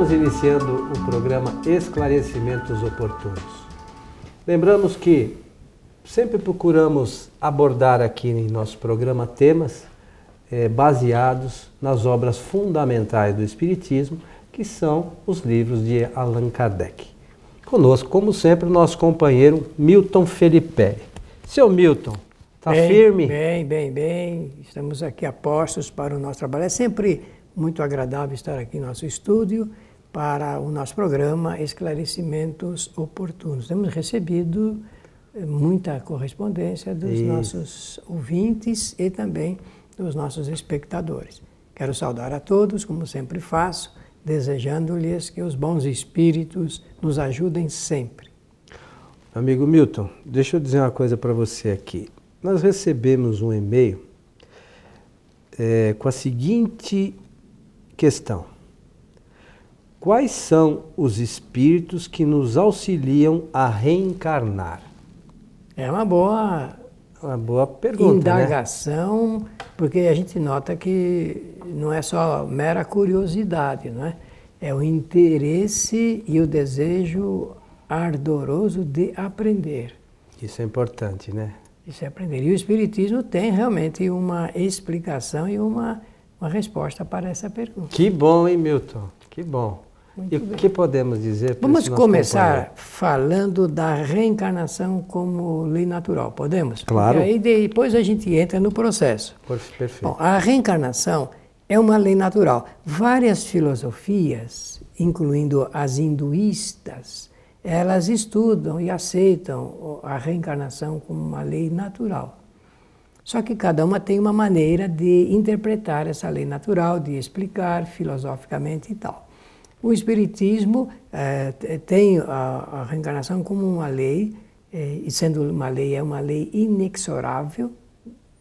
Estamos iniciando o programa Esclarecimentos Oportunos. Lembramos que sempre procuramos abordar aqui em nosso programa temas eh, baseados nas obras fundamentais do Espiritismo, que são os livros de Allan Kardec. Conosco, como sempre, o nosso companheiro Milton Felipe. Seu Milton, está firme? Bem, bem, bem. Estamos aqui a postos para o nosso trabalho. É sempre muito agradável estar aqui em nosso estúdio para o nosso programa Esclarecimentos Oportunos. Temos recebido eh, muita correspondência dos Isso. nossos ouvintes e também dos nossos espectadores. Quero saudar a todos, como sempre faço, desejando-lhes que os bons espíritos nos ajudem sempre. Amigo Milton, deixa eu dizer uma coisa para você aqui. Nós recebemos um e-mail é, com a seguinte questão. Quais são os espíritos que nos auxiliam a reencarnar? É uma boa, uma boa pergunta, né? indagação, né? porque a gente nota que não é só mera curiosidade, não é? É o interesse e o desejo ardoroso de aprender. Isso é importante, né? Isso é aprender. E o Espiritismo tem realmente uma explicação e uma, uma resposta para essa pergunta. Que bom, hein, Milton? Que bom. Muito e o que podemos dizer? Vamos começar falando da reencarnação como lei natural, podemos? Claro. E aí depois a gente entra no processo. Perfeito. Bom, a reencarnação é uma lei natural. Várias filosofias, incluindo as hinduístas, elas estudam e aceitam a reencarnação como uma lei natural. Só que cada uma tem uma maneira de interpretar essa lei natural, de explicar filosoficamente e tal. O Espiritismo eh, tem a, a, reencarnação como uma lei, eh, e sendo uma lei, é uma lei inexorável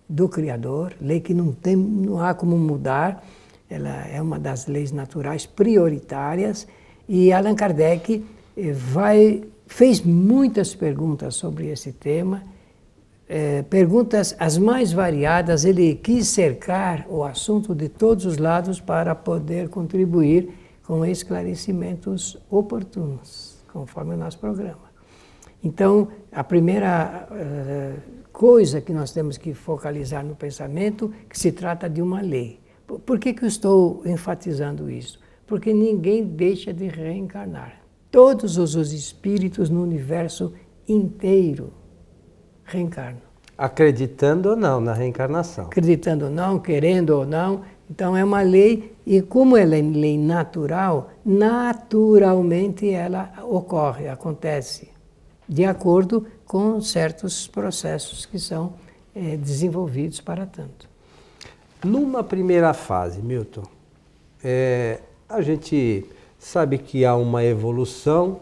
do Criador, lei que não, tem, não há como mudar, ela é uma das leis naturais prioritárias, e Allan Kardec eh, vai, fez muitas perguntas sobre esse tema, perguntas as mais variadas, ele quis cercar o assunto de todos os lados para poder contribuir com esclarecimentos oportunos, conforme o nosso programa. Então, a primeira uh, coisa que nós temos que focalizar no pensamento que se trata de uma lei. Por, por que, que eu estou enfatizando isso? Porque ninguém deixa de reencarnar. Todos os, os espíritos no universo inteiro reencarnam. Acreditando ou não na reencarnação. Acreditando ou não, querendo ou não, então é uma lei, e como ela é lei natural, naturalmente ela ocorre, acontece, de acordo com certos processos que são é, desenvolvidos para tanto. Numa primeira fase, Milton, é, a gente sabe que há uma evolução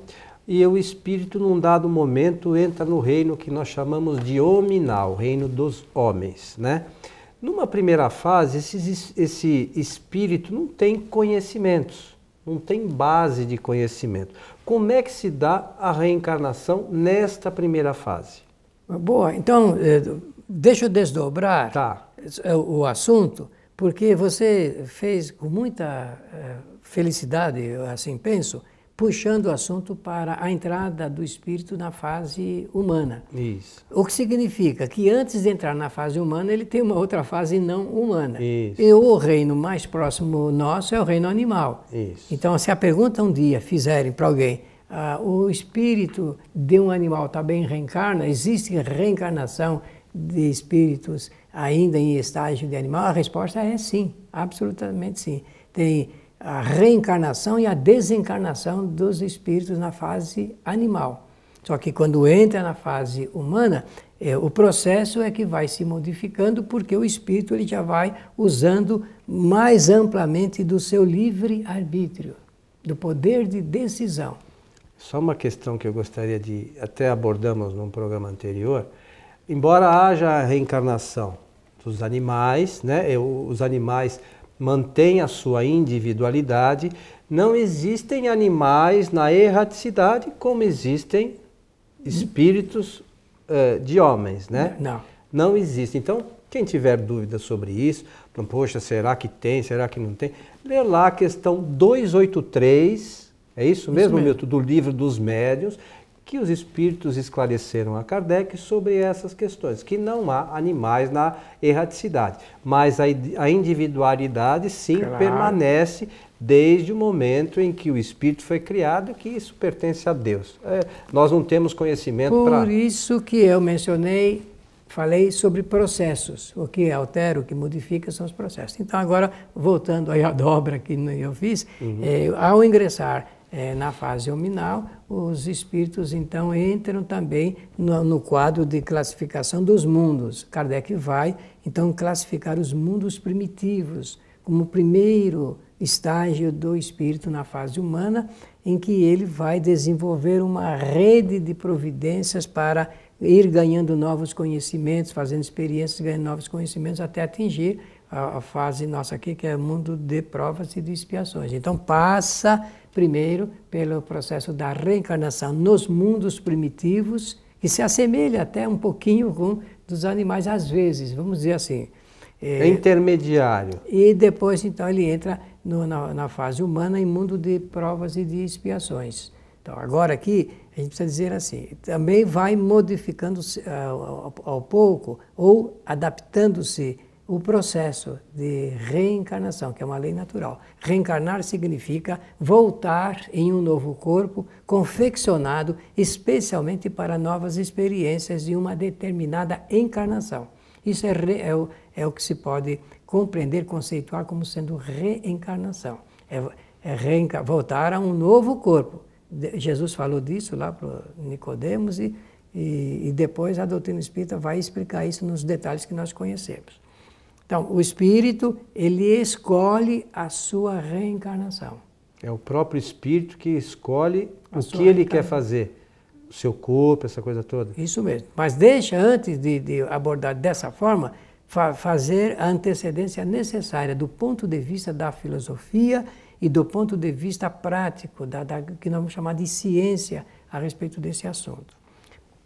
e o espírito, num dado momento, entra no reino que nós chamamos de hominal, reino dos homens, né? Numa primeira fase, esse, esse espírito não tem conhecimentos, não tem base de conhecimento. Como é que se dá a reencarnação nesta primeira fase? Boa, então eh, deixa eu desdobrar tá. o assunto, porque você fez com muita eh, felicidade, assim penso, puxando o assunto para a entrada do espírito na fase humana. Isso. O que significa que antes de entrar na fase humana, ele tem uma outra fase não humana. Isso. E o reino mais próximo nosso é o reino animal. Isso. Então, se a pergunta um dia fizerem para alguém, ah, o espírito de um animal também tá reencarna, existe reencarnação de espíritos ainda em estágio de animal? A resposta é sim, absolutamente sim. Tem a reencarnação e a desencarnação dos espíritos na fase animal. Só que quando entra na fase humana, é, o processo é que vai se modificando porque o espírito ele já vai usando mais amplamente do seu livre arbítrio, do poder de decisão. Só uma questão que eu gostaria de até abordamos num programa anterior, embora haja a reencarnação dos animais, né? os animais mantém a sua individualidade. Não existem animais na erraticidade como existem espíritos uh, de homens, né? Não. Não existe. Então, quem tiver dúvidas sobre isso, poxa, será que tem, será que não tem? Lê lá a questão 283, é isso, isso mesmo, mesmo, Milton? Do livro dos médiuns, que os espíritos esclareceram a Kardec sobre essas questões, que não há animais na erraticidade, mas a individualidade sim claro. permanece desde o momento em que o espírito foi criado, que isso pertence a Deus. É, nós não temos conhecimento para Por pra... isso que eu mencionei, falei sobre processos, o que altera, o que modifica são os processos. Então agora voltando aí à dobra que eu fiz, uhum. é, ao ingressar é, na fase hominal, os espíritos então entram também no, no, quadro de classificação dos mundos. Kardec vai então classificar os mundos primitivos como o primeiro estágio do espírito na fase humana, em que ele vai desenvolver uma rede de providências para ir ganhando novos conhecimentos, fazendo experiências, ganhando novos conhecimentos até atingir a, a fase nossa aqui, que é o mundo de provas e de expiações. Então passa Primeiro, pelo processo da reencarnação nos mundos primitivos, que se assemelha até um pouquinho com dos animais, às vezes, vamos dizer assim. É, é, intermediário. E depois, então, ele entra no, na, na, fase humana em mundo de provas e de expiações. Então, agora aqui, a gente precisa dizer assim: também vai modificando-se ah, ao, ao, ao pouco ou adaptando-se o processo de reencarnação, que é uma lei natural. Reencarnar significa voltar em um novo corpo confeccionado especialmente para novas experiências de uma determinada encarnação. Isso é, é, o, é o que se pode compreender, conceituar como sendo reencarnação. É, é reenca voltar a um novo corpo. De Jesus falou disso lá para Nicodemos e, e, e depois a doutrina espírita vai explicar isso nos detalhes que nós conhecemos. Então, o espírito, ele escolhe a sua reencarnação. É o próprio espírito que escolhe a o que ele quer fazer. O seu corpo, essa coisa toda. Isso mesmo. Mas deixa, antes de, de abordar dessa forma, fa fazer a antecedência necessária do ponto de vista da filosofia e do ponto de vista prático, da, da que nós vamos chamar de ciência a respeito desse assunto.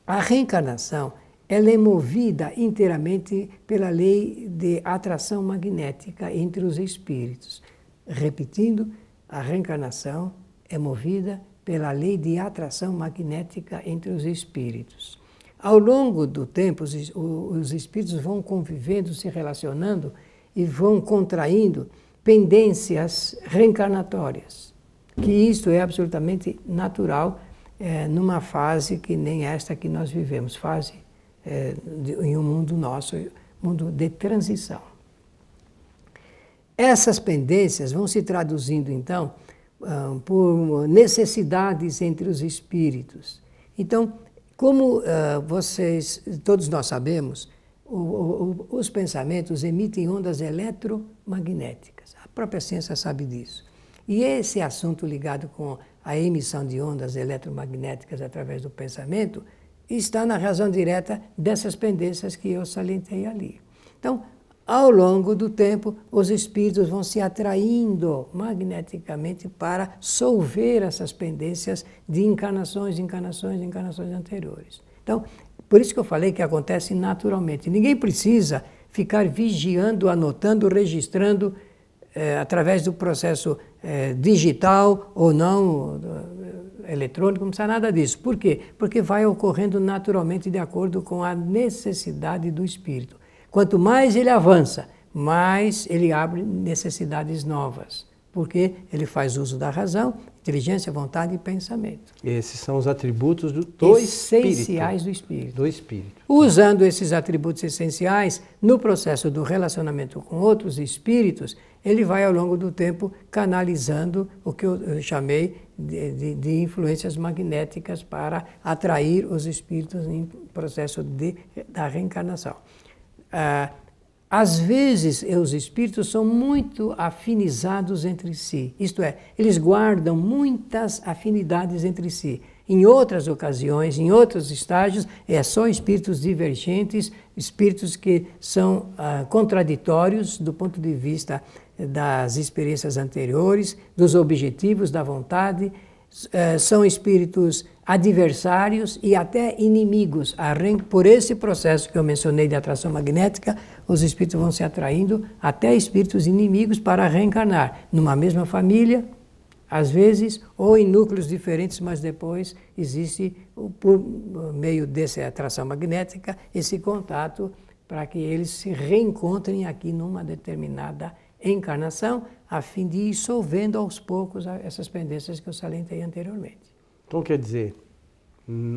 A reencarnação ela é movida inteiramente pela lei de atração magnética entre os espíritos. Repetindo, a reencarnação é movida pela lei de atração magnética entre os espíritos. Ao longo do tempo, os, os espíritos vão convivendo, se relacionando e vão contraindo pendências reencarnatórias, que isso é absolutamente natural é, numa fase que nem esta que nós vivemos, fase é, em um mundo nosso, mundo de transição. Essas pendências vão se traduzindo, então, ah, por necessidades entre os espíritos. Então, como ah, vocês, todos nós sabemos, os pensamentos emitem ondas eletromagnéticas. A própria ciência sabe disso. E esse assunto ligado com a emissão de ondas eletromagnéticas através do pensamento está na razão direta dessas pendências que eu salientei ali. Então, ao longo do tempo, os espíritos vão se atraindo magneticamente para solver essas pendências de encarnações, encarnações, encarnações anteriores. Então, por isso que eu falei que acontece naturalmente. Ninguém precisa ficar vigiando, anotando, registrando eh, através do processo eh, digital ou não eletrônico, não precisa nada disso. Por quê? Porque vai ocorrendo naturalmente de acordo com a necessidade do espírito. Quanto mais ele avança, mais ele abre necessidades novas, porque ele faz uso da razão, inteligência, vontade e pensamento. Esses são os atributos do, do essenciais espírito. do espírito. Do espírito. Usando esses atributos essenciais no processo do relacionamento com outros espíritos, ele vai ao longo do tempo canalizando o que eu chamei de, de, de influências magnéticas para atrair os espíritos em processo de, da reencarnação. Ah, às vezes, os espíritos são muito afinizados entre si, isto é, eles guardam muitas afinidades entre si. Em outras ocasiões, em outros estágios, é só espíritos divergentes, espíritos que são ah, contraditórios do ponto de vista das experiências anteriores, dos objetivos, da vontade, eh, são espíritos adversários e até inimigos. Por esse processo que eu mencionei de atração magnética, os espíritos vão se atraindo até espíritos inimigos para reencarnar numa mesma família, às vezes, ou em núcleos diferentes, mas depois existe, por meio dessa atração magnética, esse contato para que eles se reencontrem aqui numa determinada encarnação, a fim de ir solvendo aos poucos essas pendências que eu salientei anteriormente. Então, quer dizer,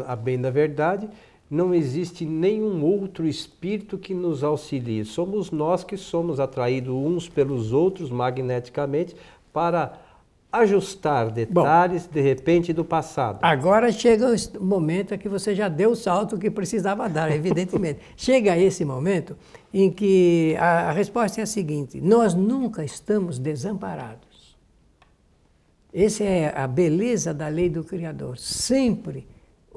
a bem da verdade, não existe nenhum outro espírito que nos auxilie. Somos nós que somos atraídos uns pelos outros magneticamente para ajustar detalhes Bom, de repente do passado. Agora chega o momento é que você já deu o salto que precisava dar, evidentemente. chega esse momento em que a, resposta é a seguinte: nós nunca estamos desamparados. Essa é a beleza da lei do Criador. Sempre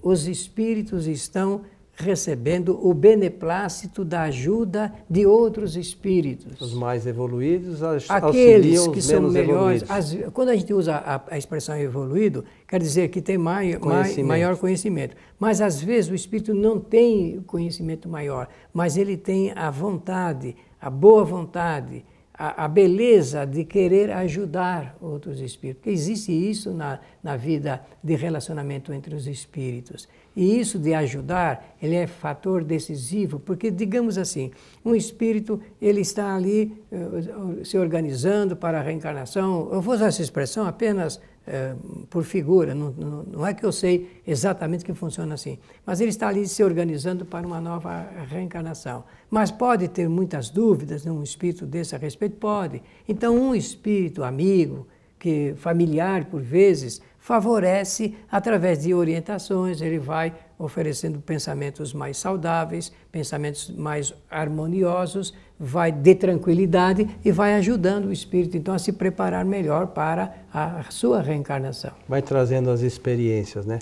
os espíritos estão recebendo o beneplácito da ajuda de outros espíritos. Os mais evoluídos as, Aqueles que são melhores. As, quando a gente usa a, a, expressão evoluído, quer dizer que tem mai, conhecimento. Mai, maior conhecimento. Mas às vezes o espírito não tem conhecimento maior, mas ele tem a vontade, a boa vontade, a, a beleza de querer ajudar outros espíritos. Porque existe isso na, na vida de relacionamento entre os espíritos. E isso de ajudar, ele é fator decisivo, porque digamos assim, um espírito ele está ali uh, se organizando para a reencarnação. Eu vou usar essa expressão apenas uh, por figura, não, não, não, é que eu sei exatamente que funciona assim, mas ele está ali se organizando para uma nova reencarnação. Mas pode ter muitas dúvidas num espírito desse a respeito, pode. Então um espírito amigo, que familiar por vezes favorece através de orientações, ele vai oferecendo pensamentos mais saudáveis, pensamentos mais harmoniosos, vai de tranquilidade e vai ajudando o espírito então a se preparar melhor para a sua reencarnação. Vai trazendo as experiências, né?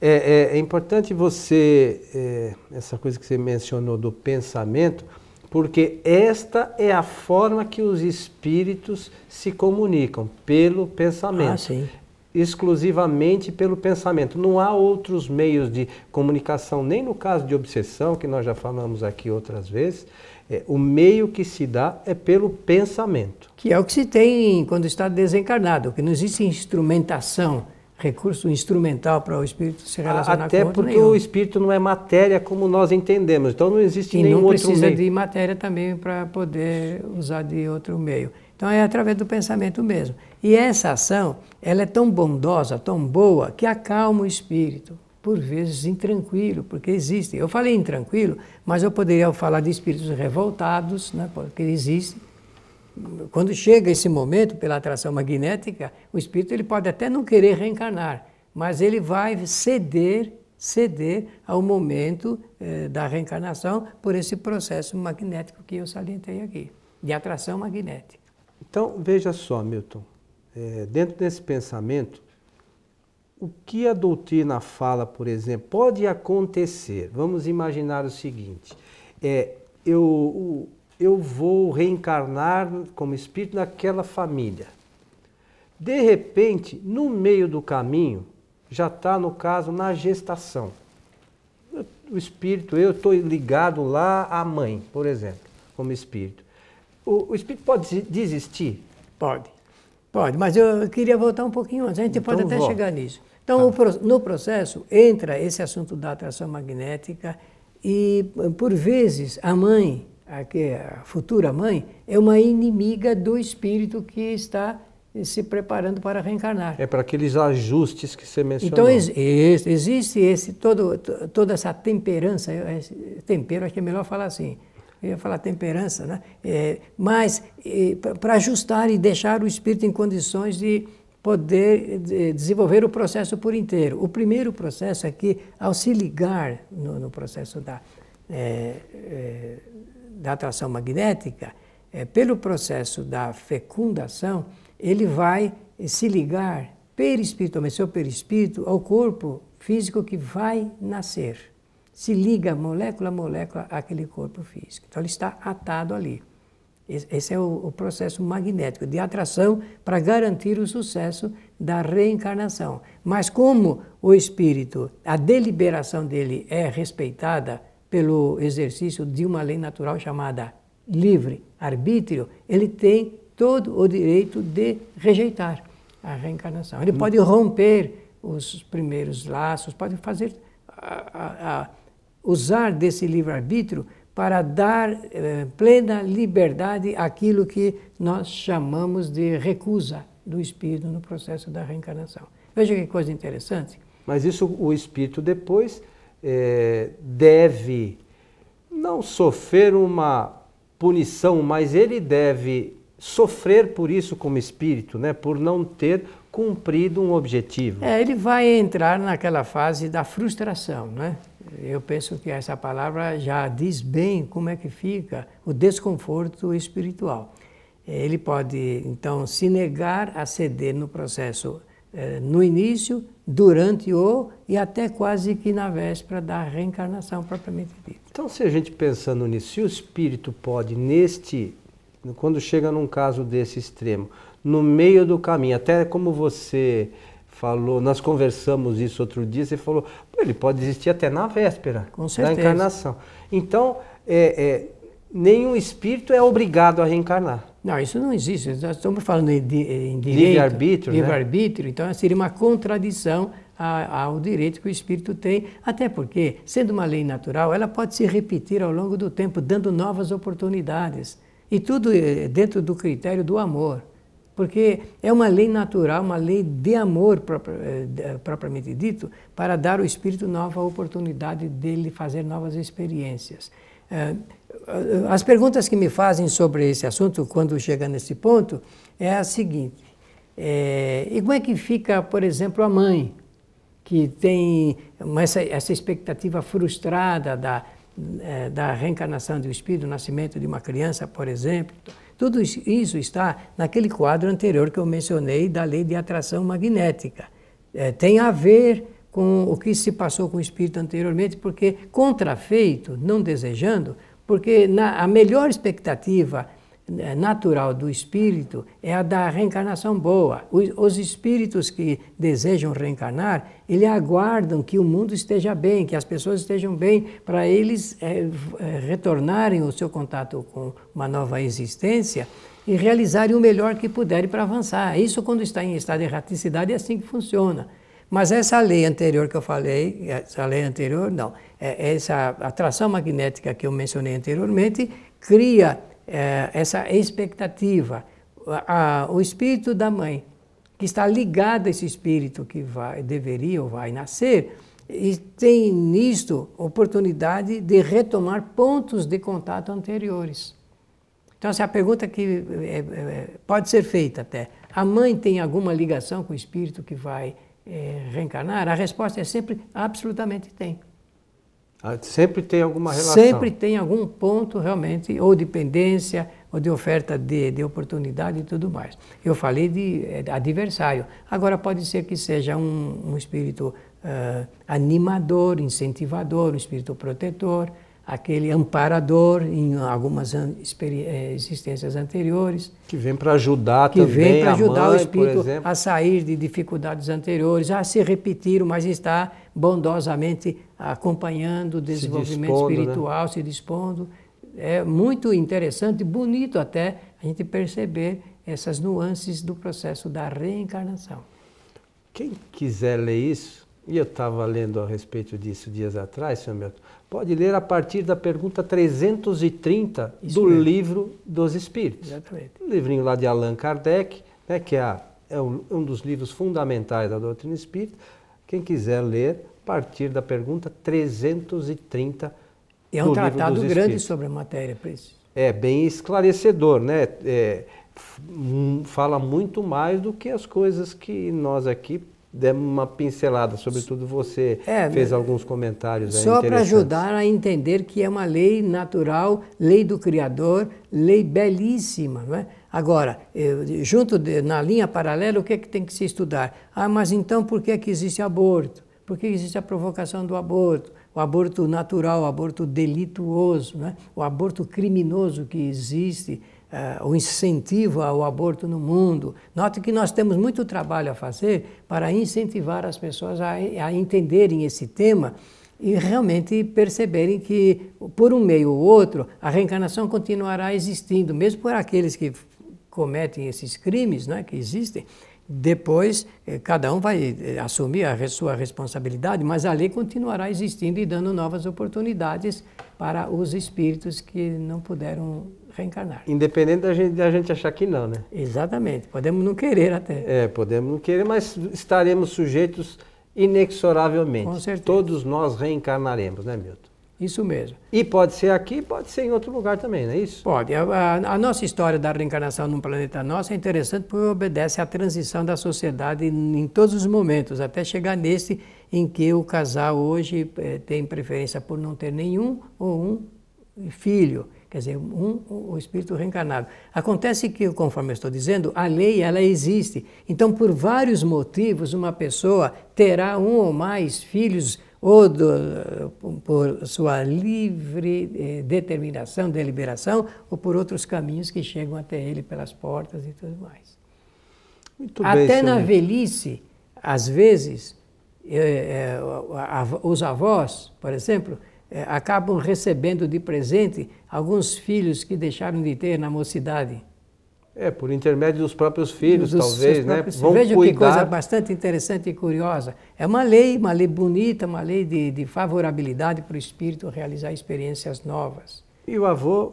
É, é, é importante você é, essa coisa que você mencionou do pensamento, porque esta é a forma que os espíritos se comunicam pelo pensamento. Ah, sim exclusivamente pelo pensamento. Não há outros meios de comunicação, nem no caso de obsessão, que nós já falamos aqui outras vezes. É, o meio que se dá é pelo pensamento. Que é o que se tem quando está desencarnado, que não existe instrumentação, recurso instrumental para o espírito se relacionar Até com Até porque nenhum. o espírito não é matéria como nós entendemos, então não existe e nenhum outro meio. E não precisa de matéria também para poder usar de outro meio. Então é através do pensamento mesmo. E essa ação, ela é tão bondosa, tão boa, que acalma o espírito, por vezes intranquilo, porque existe. Eu falei intranquilo, mas eu poderia falar de espíritos revoltados, né, porque existe. Quando chega esse momento, pela atração magnética, o espírito ele pode até não querer reencarnar, mas ele vai ceder ceder ao momento eh, da reencarnação por esse processo magnético que eu salientei aqui, de atração magnética. Então, veja só, Milton, é, dentro desse pensamento, o que a doutrina fala, por exemplo, pode acontecer. Vamos imaginar o seguinte: é, eu, eu vou reencarnar como espírito naquela família. De repente, no meio do caminho, já está, no caso, na gestação. O espírito, eu estou ligado lá à mãe, por exemplo, como espírito o, o espírito pode desistir? Pode. Pode, mas eu queria voltar um pouquinho antes, a gente então, pode até volta. chegar nisso. Então, tá. o, no processo, entra esse assunto da atração magnética e, por vezes, a mãe, a, a futura mãe, é uma inimiga do espírito que está se preparando para reencarnar. É para aqueles ajustes que você mencionou. Então ex existe esse todo, toda essa temperança, tempero acho que é melhor falar assim, eu ia falar temperança, né? É, mas é, para ajustar e deixar o espírito em condições de poder de, desenvolver o processo por inteiro. O primeiro processo é que, ao se ligar no, no processo da, é, é da atração magnética, é, pelo processo da fecundação, ele vai se ligar perispiritualmente, seu perispírito, ao corpo físico que vai nascer se liga molécula a molécula àquele corpo físico. Então, ele está atado ali. Esse é o, o processo magnético de atração para garantir o sucesso da reencarnação. Mas, como o espírito, a deliberação dele é respeitada pelo exercício de uma lei natural chamada livre arbítrio, ele tem todo o direito de rejeitar a reencarnação. Ele hum. pode romper os primeiros laços, pode fazer a, a, a, usar desse livre-arbítrio para dar eh, plena liberdade àquilo que nós chamamos de recusa do espírito no processo da reencarnação. Veja que coisa interessante. Mas isso o espírito depois eh, deve não sofrer uma punição, mas ele deve sofrer por isso como espírito, né? por não ter cumprido um objetivo. É, ele vai entrar naquela fase da frustração, né? eu penso que essa palavra já diz bem como é que fica o desconforto espiritual. É, ele pode, então, se negar a ceder no processo é, no início, durante o e até quase que na véspera da reencarnação propriamente dita. Então, se a gente pensando nisso, se o espírito pode, neste, quando chega num caso desse extremo, no meio do caminho, até como você falou, nós conversamos isso outro dia, você falou, ele pode existir até na véspera da encarnação. Então, é, é, nenhum espírito é obrigado a reencarnar. Não, isso não existe. Nós estamos falando em, de, em direito. Livre-arbítrio. Né? Livre-arbítrio. Né? Então, seria uma contradição ao direito que o espírito tem, até porque, sendo uma lei natural, ela pode se repetir ao longo do tempo, dando novas oportunidades. E tudo eh, dentro do critério do amor porque é uma lei natural, uma lei de amor eh, eh, propriamente dito, para dar ao espírito nova oportunidade dele fazer novas experiências. Eh, as perguntas que me fazem sobre esse assunto, quando chega nesse ponto, é a seguinte: é, e como é que fica, por exemplo, a mãe, que tem essa, essa expectativa frustrada da, da reencarnação do espírito, do nascimento de uma criança, por exemplo? Tudo isso está naquele quadro anterior que eu mencionei da lei de atração magnética. É, tem a ver com o que se passou com o espírito anteriormente, porque contrafeito, não desejando, porque na, a melhor expectativa natural do espírito é a da reencarnação boa. Os espíritos que desejam reencarnar, eles aguardam que o mundo esteja bem, que as pessoas estejam bem, para eles é, retornarem o seu contato com uma nova existência e realizarem o melhor que puderem para avançar. Isso, quando está em estado de erraticidade, é assim que funciona. Mas essa lei anterior que eu falei, essa lei anterior, não, é, essa atração magnética que eu mencionei anteriormente, cria é, essa expectativa, a, a, o espírito da mãe, que está ligado a esse espírito que vai, deveria ou vai nascer, e tem nisto oportunidade de retomar pontos de contato anteriores. Então, essa é a pergunta que é, é, pode ser feita até. A mãe tem alguma ligação com o espírito que vai é, reencarnar? A resposta é sempre absolutamente tem. Ah, sempre tem alguma relação. Sempre tem algum ponto realmente, ou dependência, ou de oferta de, de oportunidade e tudo mais. Eu falei de eh, adversário. Agora, pode ser que seja um, um espírito uh, animador, incentivador, um espírito protetor, aquele amparador em algumas eh, existências anteriores. Que vem para ajudar que também. Que vem para ajudar mãe, o espírito a sair de dificuldades anteriores, a se repetir, mas está bondosamente acompanhando o desenvolvimento se dispondo, né? espiritual, né? se dispondo. É muito interessante, bonito até, a gente perceber essas nuances do processo da reencarnação. Quem quiser ler isso, e eu estava lendo a respeito disso dias atrás, senhor Milton, pode ler a partir da pergunta 330 isso do mesmo. Livro dos Espíritos. Exatamente. Um livrinho lá de Allan Kardec, né, que é, a, é um, um dos livros fundamentais da doutrina espírita. Quem quiser ler, partir da pergunta 330 é um do tratado grande sobre a matéria, preciso É bem esclarecedor, né? É, hum, fala muito mais do que as coisas que nós aqui demos uma pincelada, sobretudo você é, né? fez alguns comentários Só para ajudar a entender que é uma lei natural, lei do Criador, lei belíssima, não é? Agora, junto de, na linha paralela, o que é que tem que se estudar? Ah, mas então por que é que existe aborto? porque existe a provocação do aborto, o aborto natural, o aborto delituoso, né? o aborto criminoso que existe, uh, o incentivo ao aborto no mundo. Note que nós temos muito trabalho a fazer para incentivar as pessoas a, a entenderem esse tema e realmente perceberem que, por um meio ou outro, a reencarnação continuará existindo, mesmo por aqueles que cometem esses crimes né, que existem, depois, eh, cada um vai eh, assumir a sua responsabilidade, mas a lei continuará existindo e dando novas oportunidades para os espíritos que não puderam reencarnar. Independente da gente, da gente achar que não, né? Exatamente. Podemos não querer até. É, podemos não querer, mas estaremos sujeitos inexoravelmente. Com certeza. Todos nós reencarnaremos, né, Milton? Isso mesmo. E pode ser aqui, pode ser em outro lugar também, não é isso? Pode. A, a, a nossa história da reencarnação num planeta nosso é interessante porque obedece à transição da sociedade em, em todos os momentos, até chegar nesse em que o casal hoje é, tem preferência por não ter nenhum ou um filho, quer dizer, um o espírito reencarnado. Acontece que, conforme eu estou dizendo, a lei ela existe. Então, por vários motivos, uma pessoa terá um ou mais filhos ou do, eh, por sua livre eh, determinação, deliberação, ou por outros caminhos que chegam até ele pelas portas e tudo mais. Muito até bem, na senhor. velhice, às vezes, eh, os avós, por exemplo, acabam recebendo de presente alguns filhos que deixaram de ter na mocidade é, por intermédio dos próprios filhos, dos talvez, né? Filhos. Vão Veja cuidar. que coisa bastante interessante e curiosa. É uma lei, uma lei bonita, uma lei de, de favorabilidade para o espírito realizar experiências novas. E o avô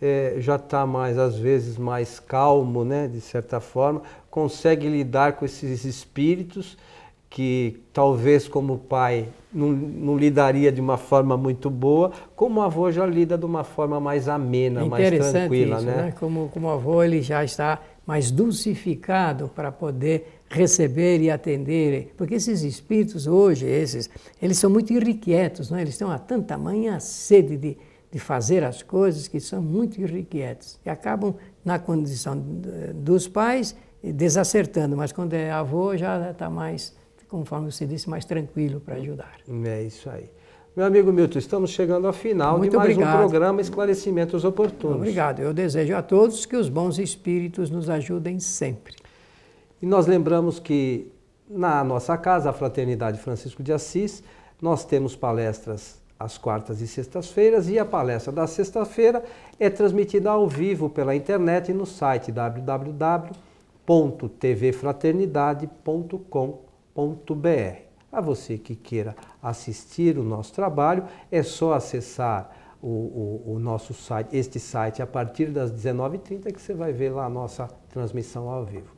é, já está mais, às vezes, mais calmo, né? De certa forma, consegue lidar com esses espíritos que talvez como pai não, não, lidaria de uma forma muito boa, como avô já lida de uma forma mais amena, é mais tranquila, isso, né? né? Como como avô ele já está mais dulcificado para poder receber e atender, porque esses espíritos hoje, esses, eles são muito irrequietos, né? Eles têm uma tanta manha sede de de fazer as coisas que são muito irrequietos e acabam na condição eh, dos pais desacertando, mas quando é avô já está mais conforme você disse, mais tranquilo para ajudar. É isso aí. Meu amigo Milton, estamos chegando ao final Muito de mais obrigado. um programa Esclarecimentos Oportunos. Obrigado. Eu desejo a todos que os bons espíritos nos ajudem sempre. E nós lembramos que na nossa casa, a Fraternidade Francisco de Assis, nós temos palestras às quartas e sextas-feiras e a palestra da sexta-feira é transmitida ao vivo pela internet no site www.tvfraternidade.com.br a você que queira assistir o nosso trabalho, é só acessar o, o, o nosso site, este site, a partir das 19h30, que você vai ver lá a nossa transmissão ao vivo.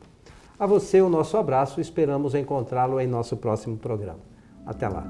A você, o nosso abraço, esperamos encontrá-lo em nosso próximo programa. Até lá!